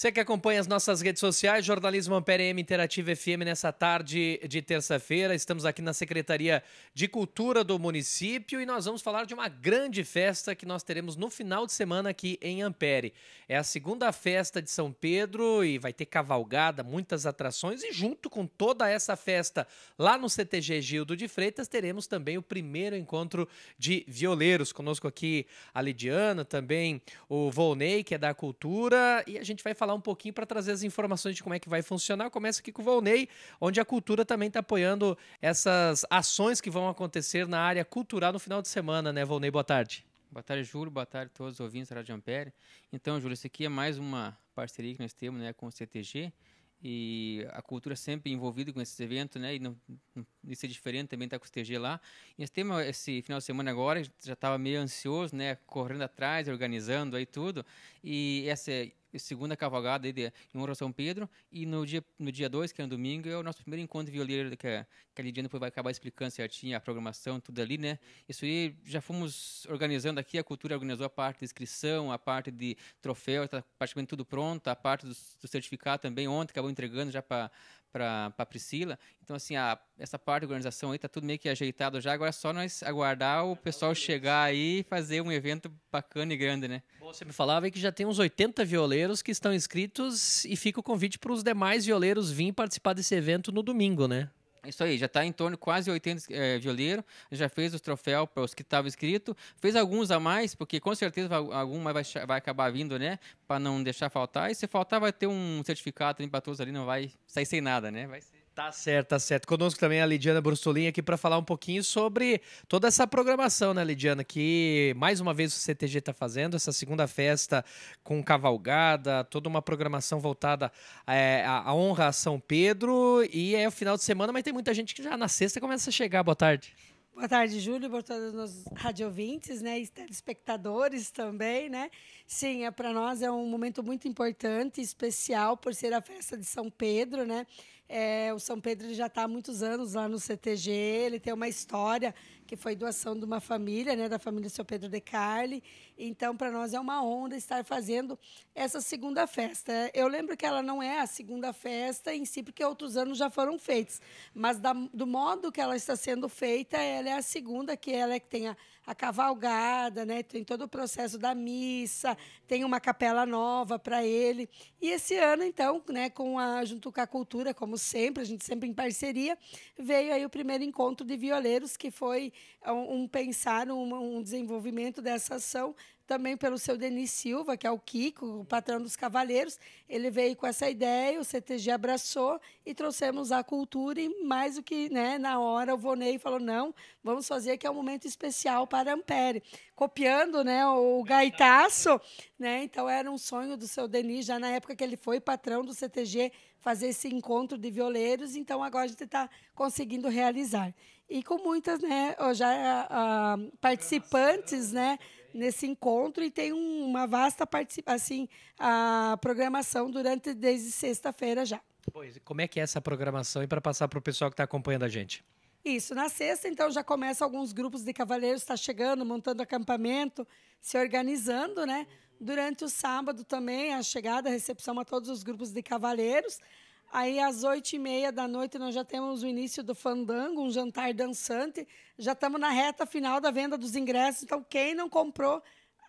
Você que acompanha as nossas redes sociais, Jornalismo Ampere M Interativo FM nessa tarde de terça-feira. Estamos aqui na Secretaria de Cultura do município e nós vamos falar de uma grande festa que nós teremos no final de semana aqui em Ampere. É a segunda festa de São Pedro e vai ter cavalgada, muitas atrações e junto com toda essa festa lá no CTG Gildo de Freitas teremos também o primeiro encontro de violeiros. Conosco aqui a Lidiana, também o Volney, que é da cultura e a gente vai falar falar um pouquinho para trazer as informações de como é que vai funcionar. Começa aqui com o Volney, onde a cultura também está apoiando essas ações que vão acontecer na área cultural no final de semana, né, Volney? Boa tarde. Boa tarde, Júlio. Boa tarde a todos os ouvintes da Rádio Ampere. Então, Júlio, isso aqui é mais uma parceria que nós temos né, com o CTG e a cultura sempre envolvida com esses eventos, né? E não, não isso é diferente, também está com o TG lá. E nós esse final de semana agora, já estava meio ansioso, né, correndo atrás, organizando aí tudo. E essa é segunda cavalgada aí de, em Ouro São Pedro. E no dia no dia 2, que é no um domingo, é o nosso primeiro encontro violeiro, que a, que a Lidiana depois vai acabar explicando certinho a programação, tudo ali, né? Isso aí já fomos organizando aqui, a cultura organizou a parte de inscrição, a parte de troféu, está praticamente tudo pronto, a parte do, do certificado também, ontem acabou entregando já para para a Priscila. Então, assim, a, essa parte da organização aí tá tudo meio que ajeitado já. Agora é só nós aguardar o pessoal chegar aí e fazer um evento bacana e grande, né? Bom, você me falava aí que já tem uns 80 violeiros que estão inscritos e fica o convite para os demais violeiros virem participar desse evento no domingo, né? Isso aí, já está em torno de quase 80 é, eh, violeiros, já fez os troféus para os que estavam inscritos, fez alguns a mais, porque com certeza alguma vai, vai acabar vindo, né? Para não deixar faltar, e se faltar vai ter um certificado para todos ali, não vai sair sem nada, né? Vai ser Tá certo, tá certo. Conosco também a Lidiana Brustolin aqui para falar um pouquinho sobre toda essa programação, né, Lidiana? Que mais uma vez o CTG está fazendo, essa segunda festa com cavalgada, toda uma programação voltada é, à honra a São Pedro. E é o final de semana, mas tem muita gente que já na sexta começa a chegar. Boa tarde. Boa tarde, Júlio, boa tarde os nossos radiovintes, né, e telespectadores também, né? Sim, é, para nós é um momento muito importante, especial, por ser a festa de São Pedro, né? É, o São Pedro já está há muitos anos lá no CTG, ele tem uma história que foi doação de uma família, né, da família São Pedro de Carli. Então, para nós é uma honra estar fazendo essa segunda festa. Eu lembro que ela não é a segunda festa em si, porque outros anos já foram feitos, mas da, do modo que ela está sendo feita, ela é a segunda, que ela é que tem a, a cavalgada, né? Tem todo o processo da missa, tem uma capela nova para ele. E esse ano, então, né, com a junto com a cultura, como sempre, a gente sempre em parceria, veio aí o primeiro encontro de violeiros que foi é um, um pensar, um, um desenvolvimento dessa ação também pelo seu Denis Silva, que é o Kiko, o patrão dos Cavaleiros. Ele veio com essa ideia, o CTG abraçou e trouxemos a cultura e mais do que, né, na hora o Vonei falou: "Não, vamos fazer que é um momento especial para Ampere", copiando, né, o gaitaço, né? Então era um sonho do seu Denis já na época que ele foi patrão do CTG fazer esse encontro de violeiros, então agora a gente está conseguindo realizar. E com muitas, né, já uh, participantes, né, nesse encontro e tem um, uma vasta participação, assim, a programação durante desde sexta-feira já. Pois, como é que é essa programação e para passar para o pessoal que está acompanhando a gente? Isso, na sexta, então, já começa alguns grupos de cavaleiros, está chegando, montando acampamento, se organizando, né? Durante o sábado também, a chegada, a recepção a todos os grupos de cavaleiros. Aí, às oito e meia da noite, nós já temos o início do fandango, um jantar dançante. Já estamos na reta final da venda dos ingressos. Então, quem não comprou,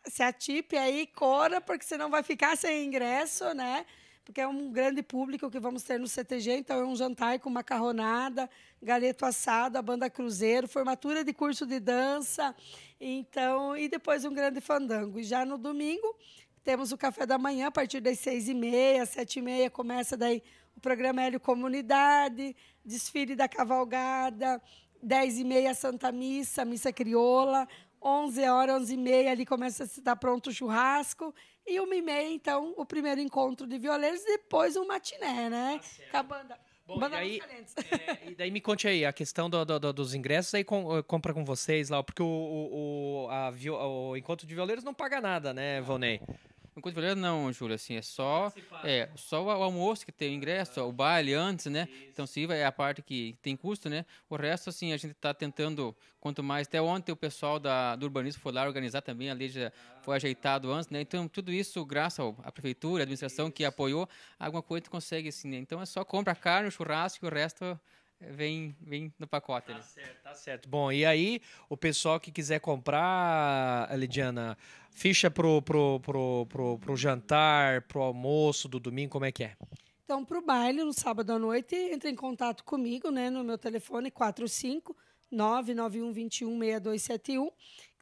se atipe aí, cora, porque você não vai ficar sem ingresso, né? Porque é um grande público que vamos ter no CTG. Então, é um jantar com macarronada, galeto assado, a banda Cruzeiro, formatura de curso de dança. Então, e depois um grande fandango. E já no domingo, temos o café da manhã a partir das seis e meia, sete e meia, começa daí o programa Hélio Comunidade, desfile da cavalgada, dez e meia Santa Missa, Missa Crioula, onze horas, onze e meia, ali começa a se dar pronto o churrasco, e uma e meia, então, o primeiro encontro de violeiros, depois um matiné, né? Tá banda Bom, e, daí, é, e daí me conte aí, a questão do, do, do, dos ingressos, aí com, compra com vocês lá, porque o, o, a, o encontro de violeiros não paga nada, né, Vonei? No Cotifolha ah, não, Júlio, assim, é só, é, né? só o almoço que tem o ingresso, o baile antes, né? Então, se é a parte que tem custo, né? O resto, assim, a gente está tentando, quanto mais, até ontem o pessoal da, do urbanismo foi lá organizar também, a lei já ah, foi ajeitado tá. antes, né? Então, tudo isso, graças à prefeitura, à administração que apoiou, alguma coisa tu consegue, assim, né? Então, é só compra carne, o churrasco e o resto vem, vem no pacote. Tá né? certo, tá certo. Bom, e aí, o pessoal que quiser comprar, Lidiana, ficha pro, pro, pro, pro, pro jantar, pro almoço do domingo, como é que é? Então, pro baile, no sábado à noite, entre em contato comigo, né, no meu telefone 45 991 21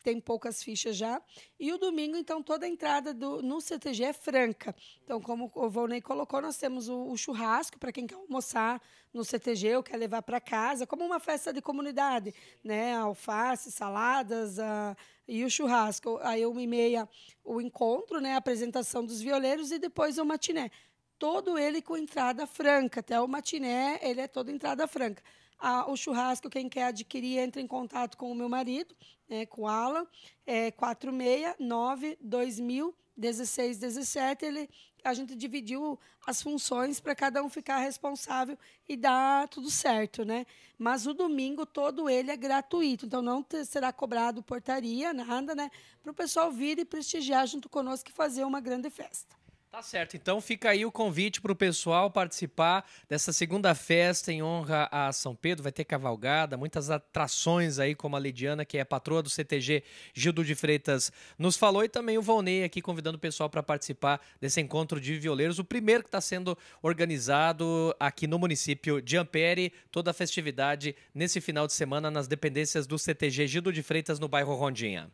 tem poucas fichas já. E o domingo, então, toda a entrada do, no CTG é franca. Então, como o Volney colocou, nós temos o, o churrasco para quem quer almoçar no CTG ou quer levar para casa, como uma festa de comunidade, né? Alface, saladas a, ah, e o churrasco. Aí, uma e meia, o encontro, né? A apresentação dos violeiros e depois o matiné. Todo ele com entrada franca, até o matiné ele é todo entrada franca. A, o churrasco, quem quer adquirir, entra em contato com o meu marido, né, com o Alan, é 469 2000 1617, ele, a gente dividiu as funções para cada um ficar responsável e dar tudo certo, né? Mas o domingo todo ele é gratuito, então não ter, será cobrado portaria, nada, né? Para o pessoal vir e prestigiar junto conosco e fazer uma grande festa. Tá certo, então fica aí o convite para o pessoal participar dessa segunda festa em honra a São Pedro. Vai ter cavalgada, muitas atrações aí, como a Lidiana, que é patroa do CTG Gildo de Freitas, nos falou, e também o Volney aqui convidando o pessoal para participar desse encontro de violeiros, o primeiro que está sendo organizado aqui no município de Ampere. Toda a festividade nesse final de semana nas dependências do CTG Gildo de Freitas, no bairro Rondinha.